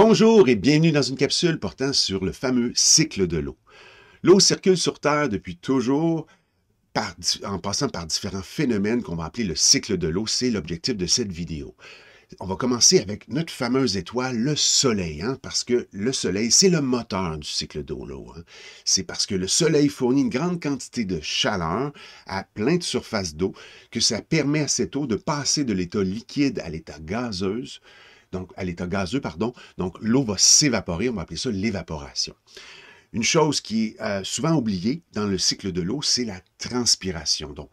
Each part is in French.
Bonjour et bienvenue dans une capsule portant sur le fameux cycle de l'eau. L'eau circule sur Terre depuis toujours en passant par différents phénomènes qu'on va appeler le cycle de l'eau. C'est l'objectif de cette vidéo. On va commencer avec notre fameuse étoile, le Soleil, hein, parce que le Soleil, c'est le moteur du cycle d'eau. l'eau. Hein. C'est parce que le Soleil fournit une grande quantité de chaleur à plein de surfaces d'eau que ça permet à cette eau de passer de l'état liquide à l'état gazeuse, donc à l'état gazeux, pardon. Donc l'eau va s'évaporer, on va appeler ça l'évaporation. Une chose qui est euh, souvent oubliée dans le cycle de l'eau, c'est la transpiration. Donc,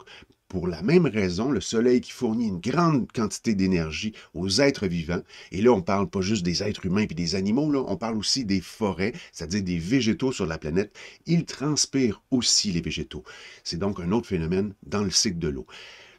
pour la même raison, le soleil qui fournit une grande quantité d'énergie aux êtres vivants, et là on parle pas juste des êtres humains et des animaux, là, on parle aussi des forêts, c'est-à-dire des végétaux sur la planète, ils transpirent aussi les végétaux. C'est donc un autre phénomène dans le cycle de l'eau.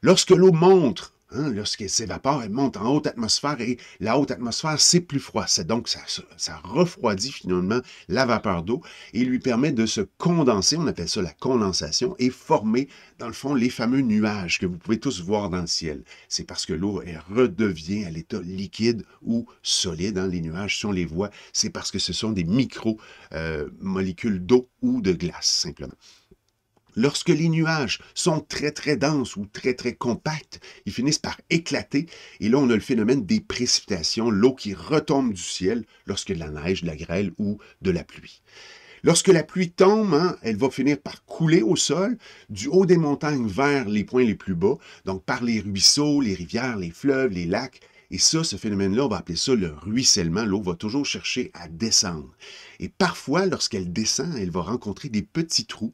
Lorsque l'eau montre Hein, lorsqu'elle s'évapore, elle monte en haute atmosphère et la haute atmosphère, c'est plus froid. C'est donc ça, refroidit finalement la vapeur d'eau et lui permet de se condenser, on appelle ça la condensation, et former dans le fond les fameux nuages que vous pouvez tous voir dans le ciel. C'est parce que l'eau redevient à l'état liquide ou solide. Hein. les nuages, sont les voit, c'est parce que ce sont des micro euh, molécules d'eau ou de glace simplement. Lorsque les nuages sont très très denses ou très très compacts, ils finissent par éclater et là on a le phénomène des précipitations, l'eau qui retombe du ciel lorsque de la neige, de la grêle ou de la pluie. Lorsque la pluie tombe, hein, elle va finir par couler au sol, du haut des montagnes vers les points les plus bas, donc par les ruisseaux, les rivières, les fleuves, les lacs, et ça, ce phénomène-là, on va appeler ça le ruissellement. L'eau va toujours chercher à descendre. Et parfois, lorsqu'elle descend, elle va rencontrer des petits trous,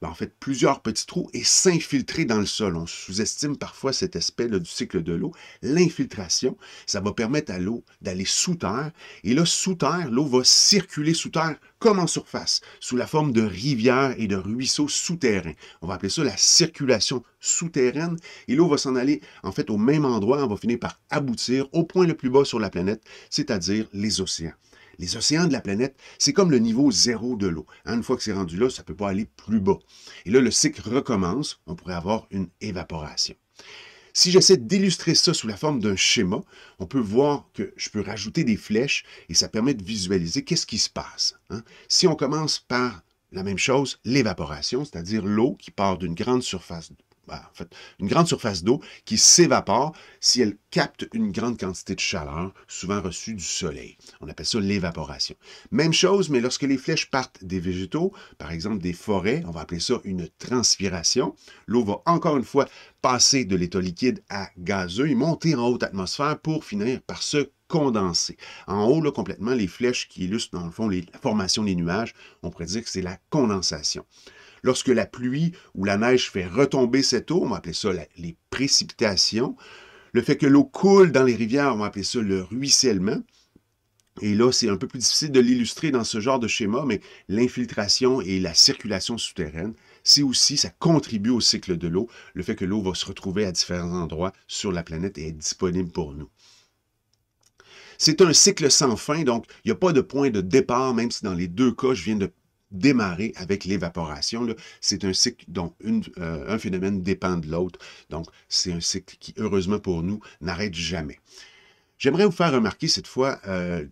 ben, en fait plusieurs petits trous, et s'infiltrer dans le sol. On sous-estime parfois cet aspect -là du cycle de l'eau. L'infiltration, ça va permettre à l'eau d'aller sous terre. Et là, sous terre, l'eau va circuler sous terre comme en surface, sous la forme de rivières et de ruisseaux souterrains. On va appeler ça la circulation souterraine. Et l'eau va s'en aller, en fait, au même endroit. On va finir par aboutir au point le plus bas sur la planète, c'est-à-dire les océans. Les océans de la planète, c'est comme le niveau zéro de l'eau. Hein, une fois que c'est rendu là, ça ne peut pas aller plus bas. Et là, le cycle recommence. On pourrait avoir une évaporation. Si j'essaie d'illustrer ça sous la forme d'un schéma, on peut voir que je peux rajouter des flèches et ça permet de visualiser qu'est-ce qui se passe. Hein. Si on commence par la même chose, l'évaporation, c'est-à-dire l'eau qui part d'une grande surface bah, en fait, une grande surface d'eau qui s'évapore si elle capte une grande quantité de chaleur, souvent reçue du soleil. On appelle ça l'évaporation. Même chose, mais lorsque les flèches partent des végétaux, par exemple des forêts, on va appeler ça une transpiration. L'eau va encore une fois passer de l'état liquide à gazeux et monter en haute atmosphère pour finir par se condenser. En haut, là, complètement, les flèches qui illustrent, dans le fond, la formation des nuages, on pourrait dire que c'est la condensation lorsque la pluie ou la neige fait retomber cette eau, on va appeler ça les précipitations, le fait que l'eau coule dans les rivières, on va appeler ça le ruissellement. Et là, c'est un peu plus difficile de l'illustrer dans ce genre de schéma, mais l'infiltration et la circulation souterraine, c'est aussi, ça contribue au cycle de l'eau, le fait que l'eau va se retrouver à différents endroits sur la planète et être disponible pour nous. C'est un cycle sans fin, donc il n'y a pas de point de départ, même si dans les deux cas, je viens de démarrer avec l'évaporation. C'est un cycle dont une, euh, un phénomène dépend de l'autre. Donc, c'est un cycle qui, heureusement pour nous, n'arrête jamais. J'aimerais vous faire remarquer cette fois euh,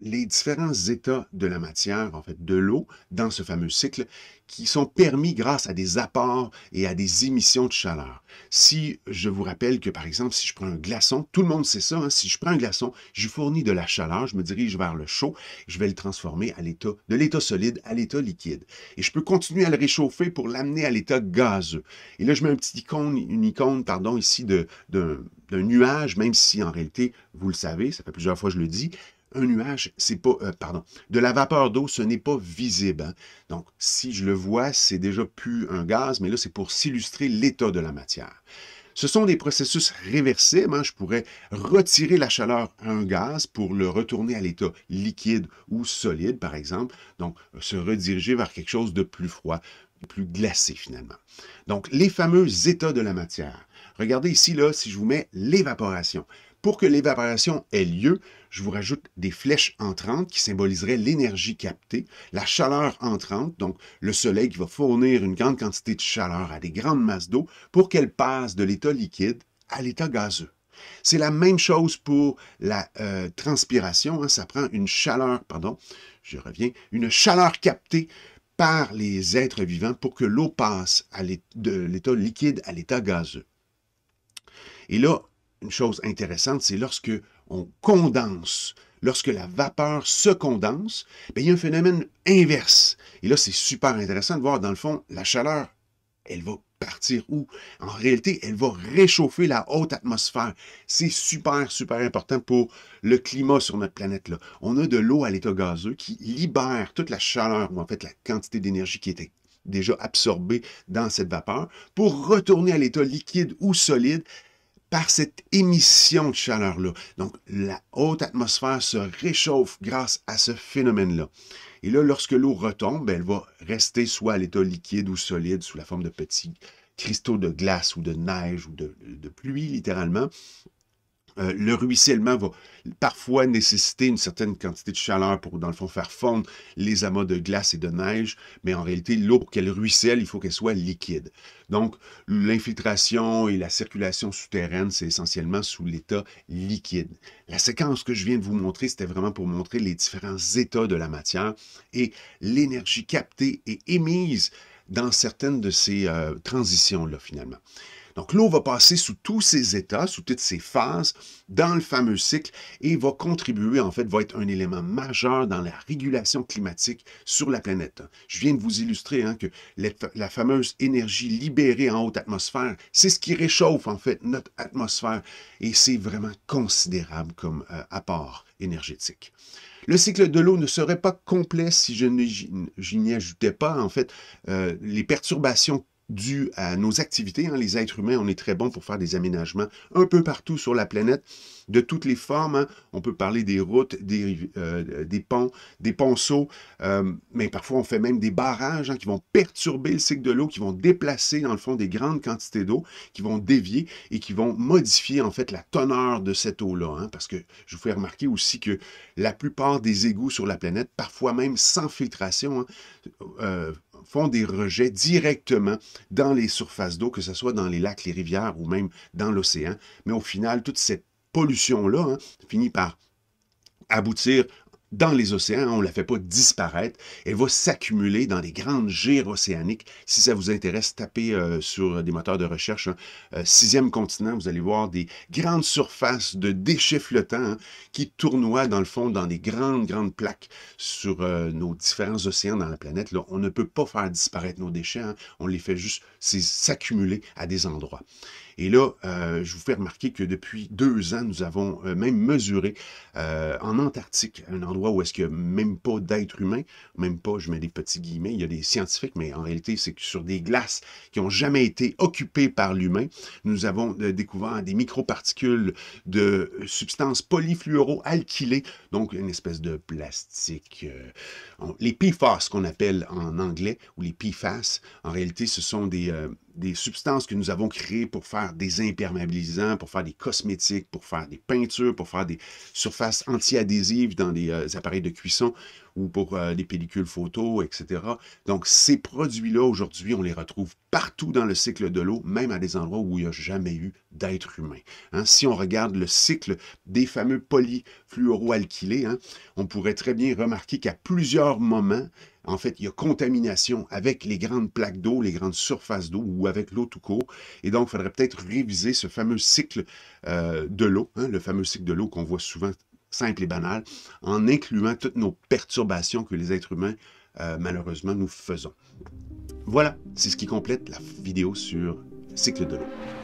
les différents états de la matière, en fait, de l'eau, dans ce fameux cycle, qui sont permis grâce à des apports et à des émissions de chaleur. Si je vous rappelle que, par exemple, si je prends un glaçon, tout le monde sait ça, hein, si je prends un glaçon, je fournis de la chaleur, je me dirige vers le chaud, je vais le transformer à l'état, de l'état solide à l'état liquide. Et je peux continuer à le réchauffer pour l'amener à l'état gazeux. Et là, je mets un petit icône, une icône, pardon, ici d'un nuage, même si en réalité, vous le savez, ça fait plusieurs fois que je le dis, un nuage, c'est pas, euh, pardon, de la vapeur d'eau, ce n'est pas visible. Hein. Donc, si je le vois, c'est déjà plus un gaz, mais là, c'est pour s'illustrer l'état de la matière. Ce sont des processus réversibles. Hein. Je pourrais retirer la chaleur à un gaz pour le retourner à l'état liquide ou solide, par exemple. Donc, se rediriger vers quelque chose de plus froid, plus glacé, finalement. Donc, les fameux états de la matière. Regardez ici, là, si je vous mets l'évaporation. Pour que l'évaporation ait lieu, je vous rajoute des flèches entrantes qui symboliseraient l'énergie captée, la chaleur entrante, donc le soleil qui va fournir une grande quantité de chaleur à des grandes masses d'eau pour qu'elle passe de l'état liquide à l'état gazeux. C'est la même chose pour la euh, transpiration. Hein. ça prend une chaleur, pardon, je reviens, une chaleur captée par les êtres vivants pour que l'eau passe de l'état liquide à l'état gazeux. Et là, une chose intéressante, c'est lorsque on condense, lorsque la vapeur se condense, ben, il y a un phénomène inverse. Et là, c'est super intéressant de voir, dans le fond, la chaleur, elle va partir où? En réalité, elle va réchauffer la haute atmosphère. C'est super, super important pour le climat sur notre planète. là. On a de l'eau à l'état gazeux qui libère toute la chaleur, ou en fait la quantité d'énergie qui était déjà absorbée dans cette vapeur, pour retourner à l'état liquide ou solide par cette émission de chaleur-là. Donc, la haute atmosphère se réchauffe grâce à ce phénomène-là. Et là, lorsque l'eau retombe, ben, elle va rester soit à l'état liquide ou solide sous la forme de petits cristaux de glace ou de neige ou de, de pluie, littéralement. Euh, le ruissellement va parfois nécessiter une certaine quantité de chaleur pour, dans le fond, faire fondre les amas de glace et de neige, mais en réalité, l'eau, pour qu'elle ruisselle, il faut qu'elle soit liquide. Donc, l'infiltration et la circulation souterraine, c'est essentiellement sous l'état liquide. La séquence que je viens de vous montrer, c'était vraiment pour montrer les différents états de la matière et l'énergie captée et émise dans certaines de ces euh, transitions-là, finalement. Donc l'eau va passer sous tous ces états, sous toutes ces phases, dans le fameux cycle et va contribuer, en fait, va être un élément majeur dans la régulation climatique sur la planète. Je viens de vous illustrer hein, que la fameuse énergie libérée en haute atmosphère, c'est ce qui réchauffe, en fait, notre atmosphère et c'est vraiment considérable comme euh, apport énergétique. Le cycle de l'eau ne serait pas complet si je n'y ajoutais pas, en fait, euh, les perturbations dû à nos activités. Hein. les êtres humains, on est très bons pour faire des aménagements un peu partout sur la planète, de toutes les formes. Hein. On peut parler des routes, des, euh, ponts, des ponceaux, euh, mais parfois on fait même des barrages hein, qui vont perturber le cycle de l'eau, qui vont déplacer dans le fond des grandes quantités d'eau, qui vont dévier et qui vont modifier en fait la teneur de cette eau-là. parce que je vous fais remarquer aussi que la plupart des égouts sur la planète, parfois même sans filtration, euh, font des rejets directement dans les surfaces d'eau, que ce soit dans les lacs, les rivières ou même dans l'océan. Mais au final, toute cette pollution-là hein, finit par aboutir dans les océans, on ne la fait pas disparaître, elle va s'accumuler dans des grandes gires océaniques. Si ça vous intéresse, tapez euh, sur des moteurs de recherche, hein. euh, sixième continent, vous allez voir des grandes surfaces de déchets flottants hein, qui tournoient dans le fond dans des grandes, grandes plaques sur euh, nos différents océans dans la planète. Là. On ne peut pas faire disparaître nos déchets, hein. on les fait juste s'accumuler à des endroits. Et là, euh, je vous fais remarquer que depuis deux ans, nous avons euh, même mesuré euh, en Antarctique, un endroit où est-ce qu'il n'y a même pas d'êtres humain, même pas, je mets des petits guillemets, il y a des scientifiques, mais en réalité, c'est que sur des glaces qui n'ont jamais été occupées par l'humain, nous avons découvert des microparticules de substances polyfluoroalkylées, donc une espèce de plastique. les PFAS qu'on appelle en anglais, ou les PFAS, en réalité, ce sont des, des substances que nous avons créées pour faire des imperméabilisants, pour faire des cosmétiques, pour faire des peintures, pour faire des surfaces anti-adhésives dans des euh, appareils de cuisson ou pour des euh, pellicules photo, etc. Donc, ces produits-là, aujourd'hui, on les retrouve partout dans le cycle de l'eau, même à des endroits où il n'y a jamais eu d'être humain. Hein. Si on regarde le cycle des fameux polyfluoroalkylés, hein, on pourrait très bien remarquer qu'à plusieurs moments, en fait, il y a contamination avec les grandes plaques d'eau, les grandes surfaces d'eau ou avec l'eau tout court. Et donc, il faudrait peut-être réviser ce fameux cycle euh, de l'eau, hein, le fameux cycle de l'eau qu'on voit souvent simple et banal, en incluant toutes nos perturbations que les êtres humains, euh, malheureusement, nous faisons. Voilà, c'est ce qui complète la vidéo sur cycle de l'eau.